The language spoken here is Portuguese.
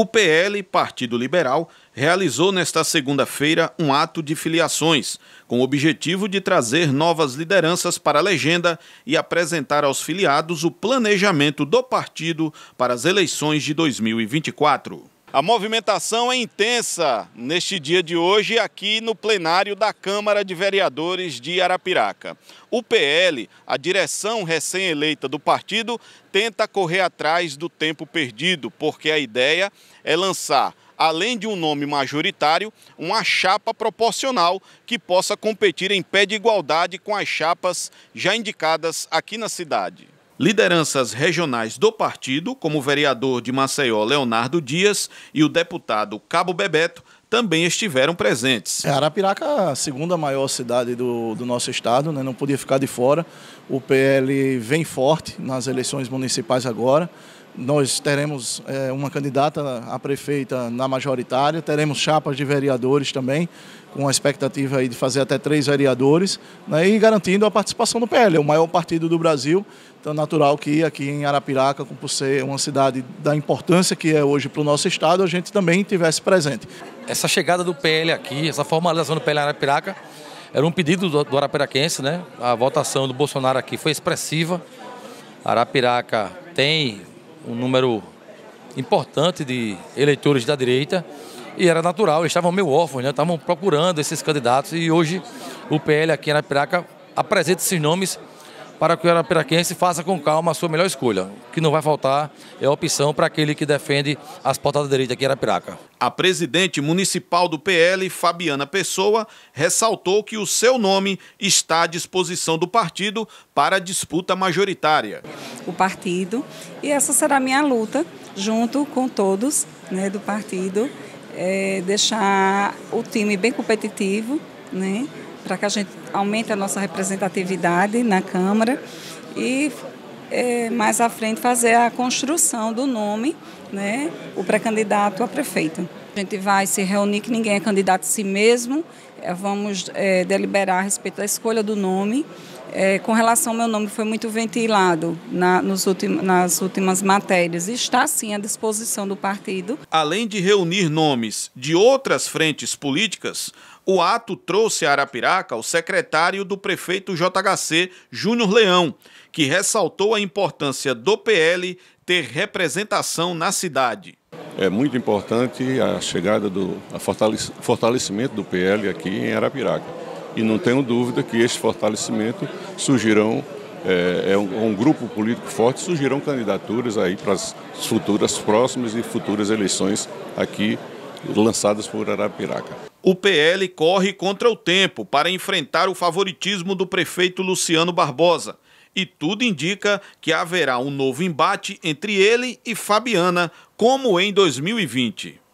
O PL, Partido Liberal, realizou nesta segunda-feira um ato de filiações, com o objetivo de trazer novas lideranças para a legenda e apresentar aos filiados o planejamento do partido para as eleições de 2024. A movimentação é intensa neste dia de hoje aqui no plenário da Câmara de Vereadores de Arapiraca. O PL, a direção recém-eleita do partido, tenta correr atrás do tempo perdido, porque a ideia é lançar, além de um nome majoritário, uma chapa proporcional que possa competir em pé de igualdade com as chapas já indicadas aqui na cidade. Lideranças regionais do partido, como o vereador de Maceió Leonardo Dias e o deputado Cabo Bebeto, também estiveram presentes. É, Arapiraca é a segunda maior cidade do, do nosso estado, né? não podia ficar de fora. O PL vem forte nas eleições municipais agora. Nós teremos é, uma candidata a prefeita na majoritária, teremos chapas de vereadores também, com a expectativa aí de fazer até três vereadores, né, e garantindo a participação do PL, o maior partido do Brasil. Então, natural que aqui em Arapiraca, por ser uma cidade da importância que é hoje para o nosso estado, a gente também tivesse presente. Essa chegada do PL aqui, essa formalização do PL em Arapiraca, era um pedido do, do arapiraquense, né? A votação do Bolsonaro aqui foi expressiva. Arapiraca tem um número importante de eleitores da direita e era natural, eles estavam meio órfãos, né? estavam procurando esses candidatos e hoje o PL aqui na Piraca apresenta esses nomes para que o arapiraquense faça com calma a sua melhor escolha. O que não vai faltar é a opção para aquele que defende as portadas direitas aqui em é Arapiraca. A presidente municipal do PL, Fabiana Pessoa, ressaltou que o seu nome está à disposição do partido para a disputa majoritária. O partido, e essa será a minha luta, junto com todos né, do partido, é deixar o time bem competitivo, né? para que a gente aumente a nossa representatividade na Câmara e é, mais à frente fazer a construção do nome, né, o pré-candidato a prefeito. A gente vai se reunir, que ninguém é candidato a si mesmo, é, vamos é, deliberar a respeito da escolha do nome. É, com relação ao meu nome, foi muito ventilado na, nos ultim, nas últimas matérias. Está, sim, à disposição do partido. Além de reunir nomes de outras frentes políticas, o ato trouxe a Arapiraca o secretário do prefeito JHC, Júnior Leão, que ressaltou a importância do PL ter representação na cidade. É muito importante a chegada do a fortalecimento do PL aqui em Arapiraca. E não tenho dúvida que este fortalecimento surgirão, é, é um, um grupo político forte, surgirão candidaturas aí para as futuras próximas e futuras eleições aqui lançadas por Arapiraca. O PL corre contra o tempo para enfrentar o favoritismo do prefeito Luciano Barbosa. E tudo indica que haverá um novo embate entre ele e Fabiana, como em 2020.